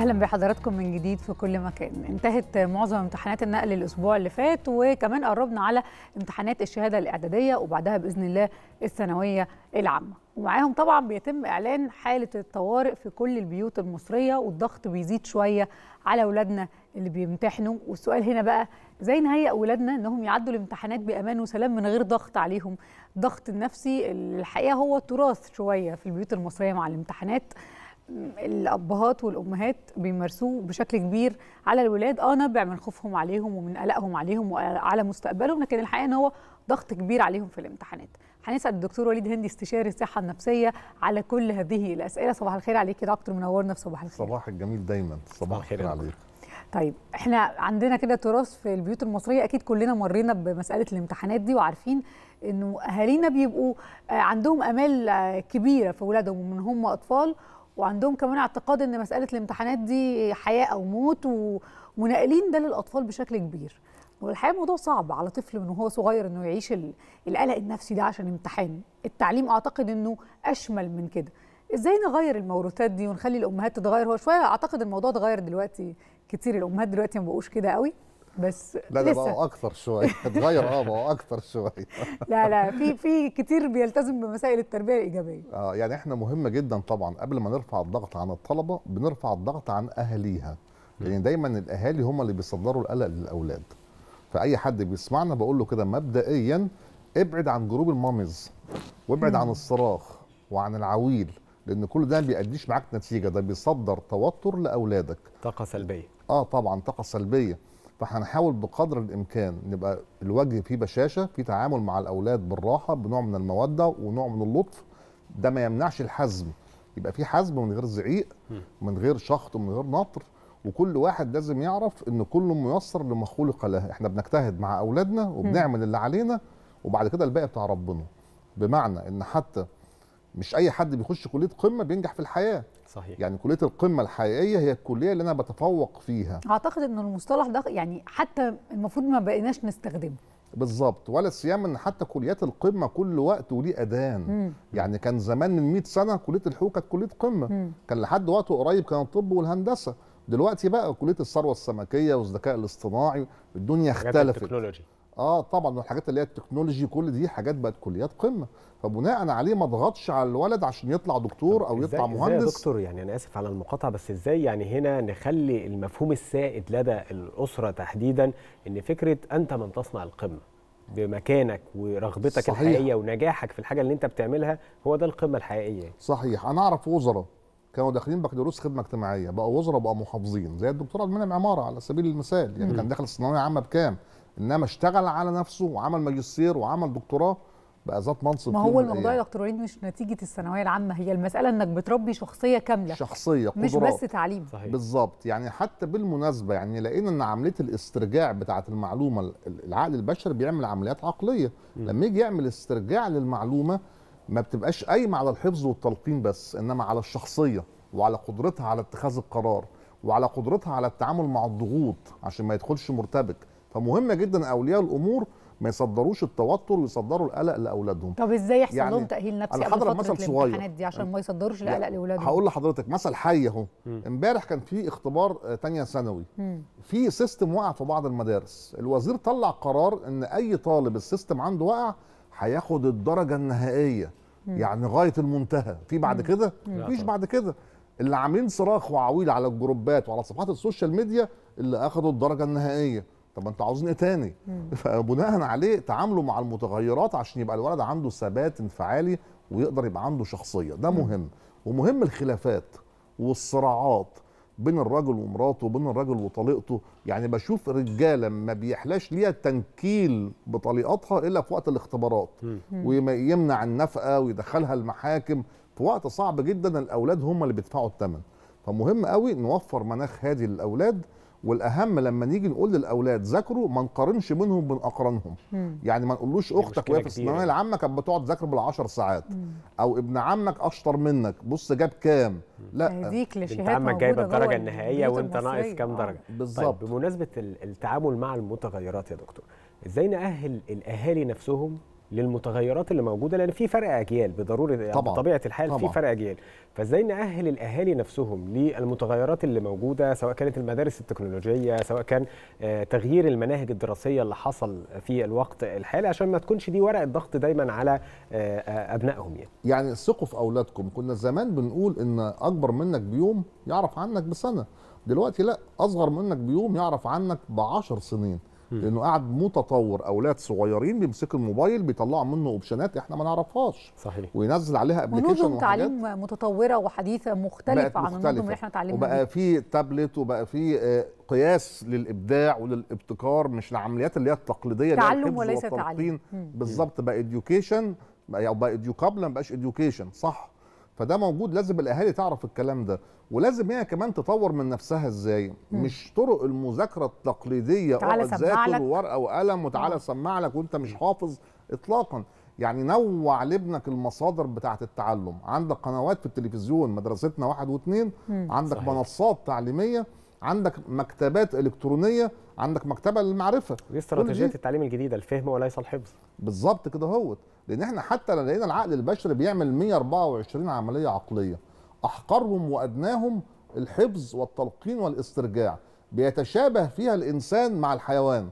اهلا بحضراتكم من جديد في كل مكان انتهت معظم امتحانات النقل الاسبوع اللي فات وكمان قربنا على امتحانات الشهاده الاعداديه وبعدها باذن الله الثانويه العامه ومعاهم طبعا بيتم اعلان حاله الطوارئ في كل البيوت المصريه والضغط بيزيد شويه على اولادنا اللي بيمتحنوا والسؤال هنا بقى ازاي نهيئ اولادنا انهم يعدوا الامتحانات بامان وسلام من غير ضغط عليهم الضغط النفسي الحقيقه هو تراث شويه في البيوت المصريه مع الامتحانات الابهات والامهات بيمارسوه بشكل كبير على الولاد اه نبع من خوفهم عليهم ومن قلقهم عليهم وعلى مستقبلهم لكن الحقيقه ان هو ضغط كبير عليهم في الامتحانات هنسال الدكتور وليد هندي استشاري الصحه النفسيه على كل هذه الاسئله صباح الخير عليك يا دكتور منورنا في صباح الخير صباح الجميل دايما صباح الخير عليك طيب احنا عندنا كده تراث في البيوت المصريه اكيد كلنا مرينا بمساله الامتحانات دي وعارفين انه اهالينا بيبقوا آه، عندهم امال آه، كبيره في اولادهم من هم اطفال وعندهم كمان اعتقاد ان مساله الامتحانات دي حياه او موت و... وناقلين ده للاطفال بشكل كبير والحقيقه الموضوع صعب على طفل من وهو صغير انه يعيش ال... القلق النفسي ده عشان امتحان التعليم اعتقد انه اشمل من كده ازاي نغير الموروثات دي ونخلي الامهات تتغير هو شويه اعتقد الموضوع اتغير دلوقتي كتير الامهات دلوقتي ما بقوش كده قوي بس لا ده بقى اكتر شويه اتغير اه بقى اكتر شويه لا لا في في كتير بيلتزم بمسائل التربيه الايجابيه اه يعني احنا مهمه جدا طبعا قبل ما نرفع الضغط عن الطلبه بنرفع الضغط عن اهاليها لان يعني دايما الاهالي هم اللي بيصدروا القلق للاولاد فاي حد بيسمعنا بقول له كده مبدئيا ابعد عن جروب المامز وابعد عن الصراخ وعن العويل لان كل ده ما بيأديش معاك نتيجه ده بيصدر توتر لاولادك طاقه سلبيه اه طبعا طاقه سلبيه فهنحاول بقدر الامكان نبقى الوجه فيه بشاشه في تعامل مع الاولاد بالراحه بنوع من الموده ونوع من اللطف ده ما يمنعش الحزم يبقى في حزم من غير زعيق من غير شخط من غير نطر وكل واحد لازم يعرف ان كله ميسر لما خلق له احنا بنجتهد مع اولادنا وبنعمل اللي علينا وبعد كده الباقي بتاع ربنا بمعنى ان حتى مش اي حد بيخش كليه قمه بينجح في الحياه صحيح يعني كليه القمه الحقيقيه هي الكليه اللي انا بتفوق فيها اعتقد ان المصطلح ده يعني حتى المفروض ما بقيناش نستخدمه بالظبط ولا سيما ان حتى كليات القمه كل وقت وليه اذان يعني كان زمان من 100 سنه كليه الحقوق كانت كليه قمه مم. كان لحد وقت قريب كان الطب والهندسه دلوقتي بقى كليه الثروه السمكيه والذكاء الاصطناعي الدنيا اختلفت اه طبعا الحاجات اللي هي التكنولوجي كل دي حاجات بقت كليات قمه فبناء عليه ما اضغطش على الولد عشان يطلع دكتور او يطلع إزاي مهندس ازاي دكتور يعني انا اسف على المقاطعه بس ازاي يعني هنا نخلي المفهوم السائد لدى الاسره تحديدا ان فكره انت من تصنع القمه بمكانك ورغبتك صحيح. الحقيقيه ونجاحك في الحاجه اللي انت بتعملها هو ده القمه الحقيقيه صحيح انا اعرف وزراء كانوا داخلين بكالوريوس خدمه اجتماعيه بقى وزراء بقى محافظين زي الدكتور عبد المنعم عماره على سبيل المثال يعني م. كان داخل الثانويه عامه بكام انما اشتغل على نفسه وعمل ماجستير وعمل دكتوراه بقى ذات منصب ما هو الموضوع يا دكتور وليد مش نتيجه الثانويه العامه هي المساله انك بتربي شخصيه كامله شخصيه قدرات مش بس تعليم بالظبط يعني حتى بالمناسبه يعني لقينا ان عمليه الاسترجاع بتاعه المعلومه العقل البشري بيعمل عمليات عقليه م. لما يجي يعمل استرجاع للمعلومه ما بتبقاش قايمه على الحفظ والتلقين بس انما على الشخصيه وعلى قدرتها على اتخاذ القرار وعلى قدرتها على التعامل مع الضغوط عشان ما يدخلش مرتبك فمهم جدا اولياء الامور ما يصدروش التوتر ويصدروا القلق لاولادهم طب ازاي يحصل يعني لهم تاهيل نفسي قبل فتره مثل الامتحانات دي عشان ما يعني يصدروش القلق يعني لاولادهم هقول لحضرتك مثل حي اهو امبارح كان في اختبار ثانيه آه، ثانوي في سيستم وقع في بعض المدارس الوزير طلع قرار ان اي طالب السيستم عنده وقع هياخد الدرجه النهائيه مم. يعني غايه المنتهى في بعد كده مفيش بعد كده اللي عاملين صراخ وعويل على الجروبات وعلى صفحات السوشيال ميديا اللي اخدوا الدرجه النهائيه طب انت عاوزين ايه تاني فبناء عليه تعامله مع المتغيرات عشان يبقى الولد عنده ثبات انفعالي ويقدر يبقى عنده شخصيه ده مهم ومهم الخلافات والصراعات بين الرجل ومراته وبين الرجل وطليقته يعني بشوف رجاله ما بيحلاش ليها تنكيل بطليقتها الا في وقت الاختبارات ويمنع النفقه ويدخلها المحاكم في وقت صعب جدا الاولاد هم اللي بيدفعوا الثمن فمهم قوي نوفر مناخ هادي للاولاد والاهم لما نيجي نقول للاولاد ذاكروا ما نقارنش منهم بين اقرانهم يعني ما نقولوش اختك وهي في الثانويه يعني. العامه كانت بتقعد تذاكر بال10 ساعات مم. او ابن عمك اشطر منك بص جاب كام لا دي كليشيهات انت عمك جايب الدرجه النهائيه وانت ناقص كام آه. درجه آه. بالظبط طيب بمناسبه التعامل مع المتغيرات يا دكتور ازاي ناهل الاهالي نفسهم للمتغيرات اللي موجوده لان في فرق اجيال بضروره يعني طبعا بطبيعه الحال طبعا. في فرق اجيال فازاي ناهل الاهالي نفسهم للمتغيرات اللي موجوده سواء كانت المدارس التكنولوجيه سواء كان آه، تغيير المناهج الدراسيه اللي حصل في الوقت الحالي عشان ما تكونش دي ورقه ضغط دايما على آه، آه، ابنائهم يعني يعني ثقوا في اولادكم كنا زمان بنقول ان اكبر منك بيوم يعرف عنك بسنه دلوقتي لا اصغر منك بيوم يعرف عنك بعشر سنين لانه قاعد متطور اولاد صغيرين بيمسكوا الموبايل بيطلعوا منه اوبشنات احنا ما نعرفهاش صحيح وينزل عليها ابلكيشن ونظم تعليم متطوره وحديثه مختلفه عن النظم اللي احنا اتعلمناها وبقى في تابلت آه، وبقى في قياس للابداع وللابتكار مش العمليات اللي هي التقليديه تعلم وليس تعليم بالظبط بقى اديوكيشن او بقى اديوكابل ما بقاش اديوكيشن صح فده موجود لازم الاهالي تعرف الكلام ده ولازم هي كمان تطور من نفسها ازاي مم. مش طرق المذاكره التقليديه آه، تعالى ذاكر ورقه وقلم وتعالى اسمع لك وانت مش حافظ اطلاقا يعني نوع لابنك المصادر بتاعه التعلم عندك قنوات في التلفزيون مدرستنا واحد واثنين عندك صحيح. منصات تعليميه عندك مكتبات الكترونيه عندك مكتبه للمعرفه دي استراتيجيه التعليم الجديده الفهم وليس الحفظ بالظبط كده اهوت لان احنا حتى لقينا العقل البشري بيعمل 124 عمليه عقليه احقرهم وادناهم الحفظ والتلقين والاسترجاع بيتشابه فيها الانسان مع الحيوان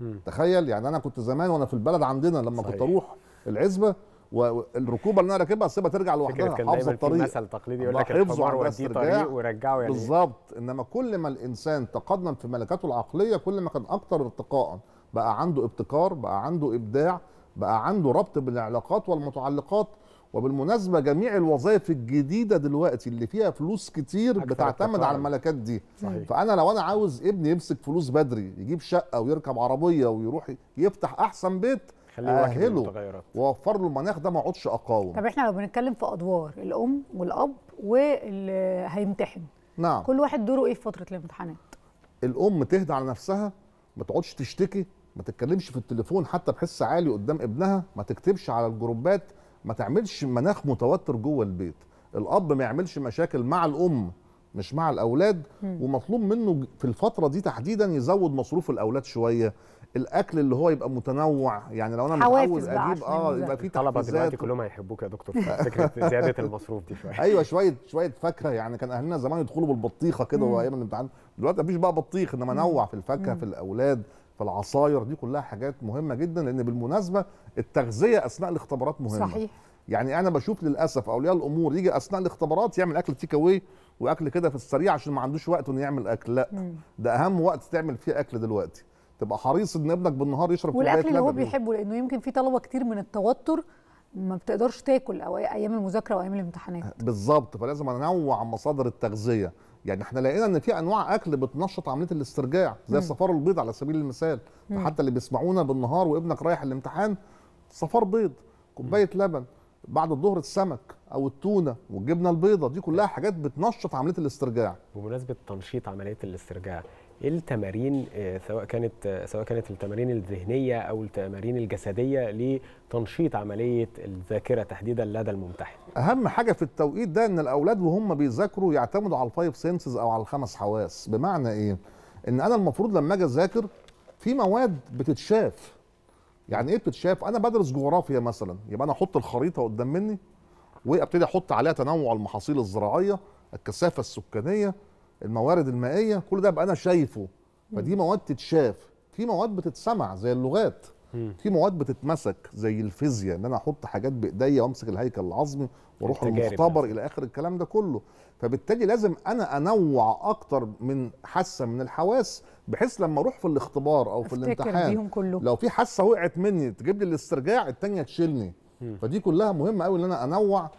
م. تخيل يعني انا كنت زمان وانا في البلد عندنا لما صحيح. كنت اروح العزبه والركوبه اللي انا راكبها سيبها ترجع لوحدها حافظه الطريق مثل تقليدي يقول لك حفظه وديه طريق ورجعه يعني بالظبط انما كل ما الانسان تقدم في ملكاته العقليه كل ما كان اكثر ارتقاء بقى عنده ابتكار بقى عنده ابداع بقى عنده ربط بالعلاقات والمتعلقات وبالمناسبه جميع الوظائف الجديده دلوقتي اللي فيها فلوس كتير بتعتمد على الملكات دي صحيح. فانا لو انا عاوز ابني يمسك فلوس بدري يجيب شقه ويركب عربيه ويروح يفتح احسن بيت اهله ووفر له المناخ ده ما اقعدش اقاوم طب احنا لو بنتكلم في ادوار الام والاب واللي هيمتحن نعم كل واحد دوره ايه في فتره الامتحانات الام تهدى على نفسها ما تقعدش تشتكي ما تتكلمش في التليفون حتى بحس عالي قدام ابنها ما تكتبش على الجروبات ما تعملش مناخ متوتر جوه البيت الاب ما يعملش مشاكل مع الام مش مع الاولاد ومطلوب منه في الفتره دي تحديدا يزود مصروف الاولاد شويه الاكل اللي هو يبقى متنوع يعني لو انا متعود اجيب اه يبقى في طلبه دلوقتي كلهم هيحبوك يا دكتور فكره زياده المصروف دي شويه ايوه شويه شويه فاكهه يعني كان اهلنا زمان يدخلوا بالبطيخه كده وايام الامتحان دلوقتي مفيش بقى بطيخ انما نوع في الفاكهه في الاولاد فالعصاير دي كلها حاجات مهمه جدا لان بالمناسبه التغذيه اثناء الاختبارات مهمه صحيح يعني انا بشوف للاسف اولياء الامور يجي اثناء الاختبارات يعمل اكل تيك اواي واكل كده في السريع عشان ما عندوش وقت انه يعمل اكل لا ده اهم وقت تعمل فيه اكل دلوقتي تبقى حريص ان ابنك بالنهار يشرب والاكل اللي هو بيحبه لانه يمكن في طلبه كتير من التوتر ما بتقدرش تاكل او ايام المذاكره وايام الامتحانات بالظبط فلازم انوع مصادر التغذيه يعني احنا لقينا ان في انواع اكل بتنشط عمليه الاسترجاع زي الصفار البيض على سبيل المثال حتى اللي بيسمعونا بالنهار وابنك رايح الامتحان صفار بيض كوبايه لبن بعد الظهر السمك او التونه والجبنه البيضة دي كلها حاجات بتنشط عمليه الاسترجاع بمناسبه تنشيط عمليه الاسترجاع التمارين آه، سواء كانت آه، سواء كانت التمارين الذهنيه او التمارين الجسديه لتنشيط عمليه الذاكره تحديدا لدى الممتحن. اهم حاجه في التوقيت ده ان الاولاد وهم بيذاكروا يعتمدوا على الفايف سنسز او على الخمس حواس، بمعنى ايه؟ ان انا المفروض لما اجي اذاكر في مواد بتتشاف. يعني ايه بتتشاف؟ انا بدرس جغرافيا مثلا، يبقى انا احط الخريطه قدام مني وابتدي احط عليها تنوع المحاصيل الزراعيه، الكثافه السكانيه، الموارد المائيه كل ده بقى انا شايفه فدي مواد تتشاف في مواد بتتسمع زي اللغات في مواد بتتمسك زي الفيزياء ان انا احط حاجات بايديا وامسك الهيكل العظمي واروح المختبر الى اخر الكلام ده كله فبالتالي لازم انا انوع اكتر من حاسه من الحواس بحيث لما اروح في الاختبار او في الامتحان بيهم لو في حاسه وقعت مني تجيب لي الاسترجاع الثانيه تشيلني فدي كلها مهمه قوي ان انا انوع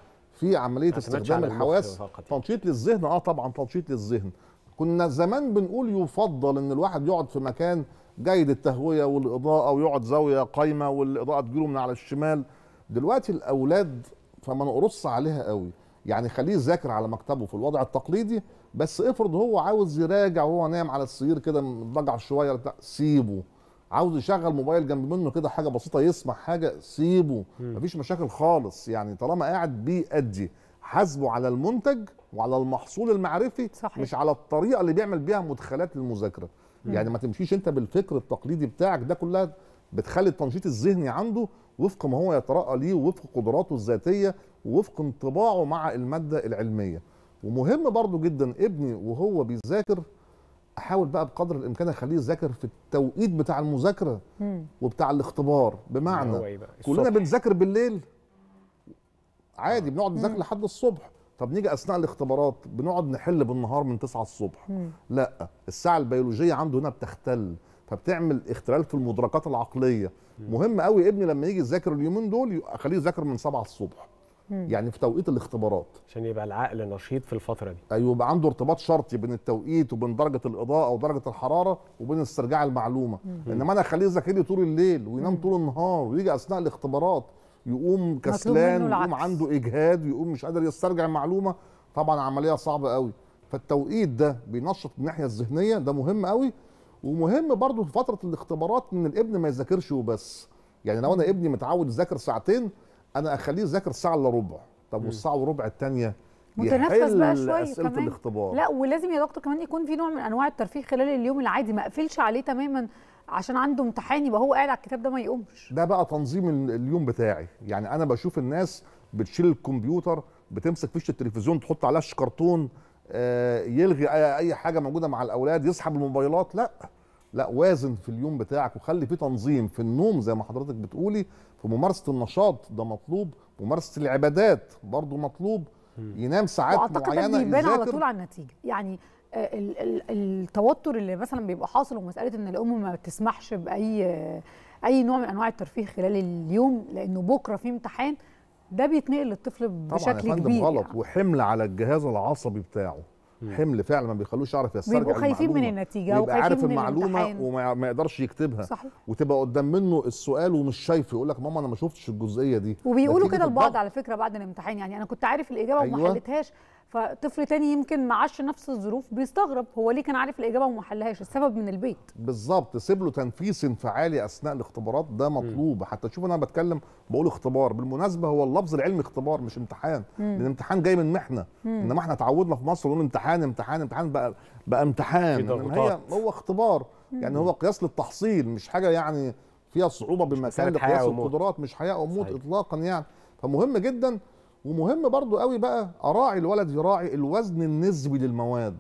في عمليه استخدام الحواس تنشيط للذهن اه طبعا تنشيط للذهن كنا زمان بنقول يفضل ان الواحد يقعد في مكان جيد التهويه والاضاءه ويقعد زاويه قايمه والاضاءه تجيله من على الشمال دلوقتي الاولاد فما نقرص عليها قوي يعني خليه يذاكر على مكتبه في الوضع التقليدي بس افرض هو عاوز يراجع وهو نايم على السرير كده مضجع شويه سيبه عاوز يشغل موبايل جنب منه كده حاجه بسيطه يسمع حاجه سيبه مم. مفيش مشاكل خالص يعني طالما قاعد بيأدي حاسبه على المنتج وعلى المحصول المعرفي صحيح. مش على الطريقه اللي بيعمل بيها مدخلات للمذاكره يعني ما تمشيش انت بالفكر التقليدي بتاعك ده كلها بتخلي التنشيط الذهني عنده وفق ما هو يتراءى ليه وفق قدراته الذاتيه ووفق انطباعه مع الماده العلميه ومهم برضو جدا ابني وهو بيذاكر احاول بقى بقدر الامكان اخليه يذاكر في التوقيت بتاع المذاكره وبتاع الاختبار بمعنى إيه كلنا بنذاكر بالليل عادي آه. بنقعد نذاكر لحد الصبح طب نيجي اثناء الاختبارات بنقعد نحل بالنهار من 9 الصبح مم. لا الساعه البيولوجيه عنده هنا بتختل فبتعمل اختلال في المدركات العقليه مم. مهم قوي ابني لما يجي يذاكر اليومين دول اخليه يذاكر من 7 الصبح يعني في توقيت الاختبارات عشان يبقى العقل نشيط في الفتره دي ايوه يبقى عنده ارتباط شرطي بين التوقيت وبين درجه الاضاءه ودرجه الحراره وبين استرجاع المعلومه مم. انما انا اخليه ذاكري طول الليل وينام مم. طول النهار ويجي اثناء الاختبارات يقوم كسلان يقوم عنده اجهاد ويقوم مش قادر يسترجع المعلومه طبعا عمليه صعبه قوي فالتوقيت ده بينشط الناحيه الذهنيه ده مهم قوي ومهم برضه في فتره الاختبارات ان الابن ما يذاكرش وبس يعني لو انا ابني متعود يذاكر ساعتين انا اخليه يذاكر ساعه الا ربع طب والساعه وربع الثانيه متنفس بقى شويه كمان. الاختبار لا ولازم يا دكتور كمان يكون في نوع من انواع الترفيه خلال اليوم العادي ما اقفلش عليه تماما عشان عنده امتحان يبقى هو قاعد على الكتاب ده ما يقومش ده بقى تنظيم اليوم بتاعي يعني انا بشوف الناس بتشيل الكمبيوتر بتمسك فيشه التلفزيون تحط عليها كرتون آه يلغي اي حاجه موجوده مع الاولاد يسحب الموبايلات لا لا وازن في اليوم بتاعك وخلي في تنظيم في النوم زي ما حضرتك بتقولي في ممارسه النشاط ده مطلوب ممارسه العبادات برضو مطلوب ينام ساعات معينه واعتقد بيبان على طول على النتيجه يعني آه، التوتر اللي مثلا بيبقى حاصل ومساله ان الام ما بتسمحش باي اي نوع من انواع الترفيه خلال اليوم لانه بكره في امتحان ده بيتنقل للطفل بشكل طبعا يا فندم غلط يعني. وحمل على الجهاز العصبي بتاعه حمل فعلا ما بيخلوش يعرف يسترجع المعلومه خايفين من النتيجه وخايفين عارف من المعلومه وما يقدرش يكتبها صحيح. وتبقى قدام منه السؤال ومش شايفه يقول لك ماما انا ما شفتش الجزئيه دي وبيقولوا كده البعض على فكره بعد الامتحان يعني انا كنت عارف الاجابه أيوة. وما حلتهاش فطفل تاني يمكن ما عاش نفس الظروف بيستغرب هو ليه كان عارف الاجابه وما حلهاش السبب من البيت بالظبط سيب له تنفيس انفعالي اثناء الاختبارات ده مطلوب م. حتى تشوف انا بتكلم بقول اختبار بالمناسبه هو اللفظ العلمي اختبار مش امتحان لان امتحان جاي من محنه انما احنا اتعودنا في مصر نقول امتحان امتحان امتحان بقى بقى امتحان هي هو اختبار م. يعني هو قياس للتحصيل مش حاجه يعني فيها صعوبه بمكان قياس القدرات مش حياه وموت اطلاقا يعني فمهم جدا ومهم برضو قوي بقى اراعي الولد يراعي الوزن النسبي للمواد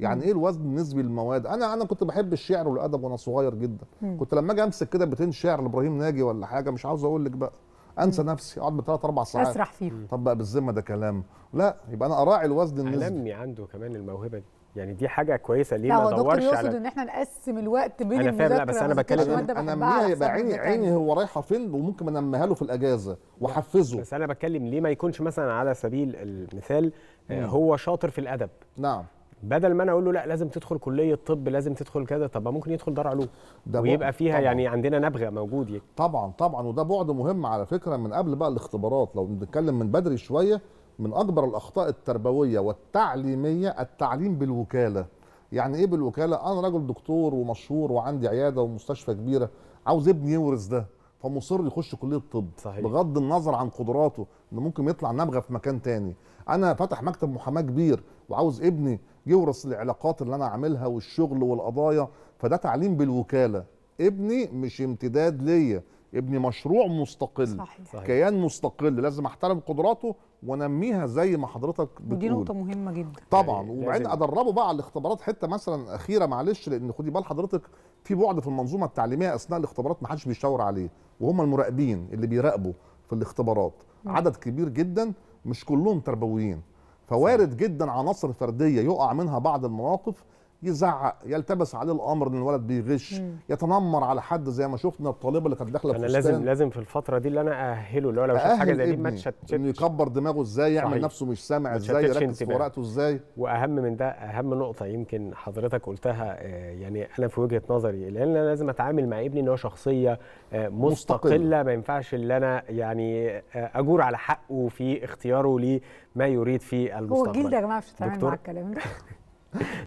يعني ايه الوزن النسبي للمواد انا انا كنت بحب الشعر والادب وانا صغير جدا كنت لما اجي امسك كده بتين شعر لابراهيم ناجي ولا حاجه مش عاوز اقول لك بقى انسى نفسي اقعد بثلاث اربع ساعات اسرح فيهم طب بقى بالذمه ده كلام لا يبقى انا اراعي الوزن النسبي علمي عنده كمان الموهبه دي يعني دي حاجه كويسه ليه ما ادورش على ان احنا نقسم الوقت بين انا فاهم لا بس انا بتكلم انا, أنا يبقى عيني عيني هو رايحه فين وممكن انميها له في الاجازه واحفزه بس انا بتكلم ليه ما يكونش مثلا على سبيل المثال آه، مم. هو شاطر في الادب نعم بدل ما انا اقول له لا لازم تدخل كليه طب لازم تدخل كذا طب ما ممكن يدخل دار علوم ده ويبقى فيها طبعًا. يعني عندنا نبغه موجود يعني. طبعا طبعا وده بعد مهم على فكره من قبل بقى الاختبارات لو بنتكلم من بدري شويه من اكبر الاخطاء التربويه والتعليميه التعليم بالوكاله يعني ايه بالوكاله انا راجل دكتور ومشهور وعندي عياده ومستشفى كبيره عاوز ابني يورث ده فمصر يخش كليه الطب صحيح. بغض النظر عن قدراته انه ممكن يطلع نبغى في مكان تاني انا فتح مكتب محاماه كبير وعاوز ابني يورث العلاقات اللي انا عاملها والشغل والقضايا فده تعليم بالوكاله ابني مش امتداد ليا ابني مشروع مستقل صحيح. كيان مستقل لازم احترم قدراته وانميها زي ما حضرتك بتقول دي نقطه مهمه جدا طبعا يعني وبعدين ادربه بقى على الاختبارات حته مثلا اخيره معلش لان خدي بال حضرتك في بعد في المنظومه التعليميه اثناء الاختبارات ما حدش بيشاور عليه وهم المراقبين اللي بيراقبوا في الاختبارات م. عدد كبير جدا مش كلهم تربويين فوارد جدا عناصر فرديه يقع منها بعض المواقف يزعق يلتبس عليه الامر ان الولد بيغش مم. يتنمر على حد زي ما شفنا الطالبه اللي كانت داخله انا لازم لازم في الفتره دي اللي انا اهله اللي هو لو شاف حاجه زي دي ما تشتتش انه يكبر دماغه ازاي يعمل صحيح. نفسه مش سامع ازاي يركز في ورقته ازاي واهم من ده اهم نقطه يمكن حضرتك قلتها آه، يعني انا في وجهه نظري لان انا لازم اتعامل مع ابني ان هو شخصيه آه، مستقله مستقل. ما ينفعش ان انا يعني آه، اجور على حقه في اختياره لما يريد في المستقبل هو الجيل ده يا جماعه مش هتتعامل مع الكلام ده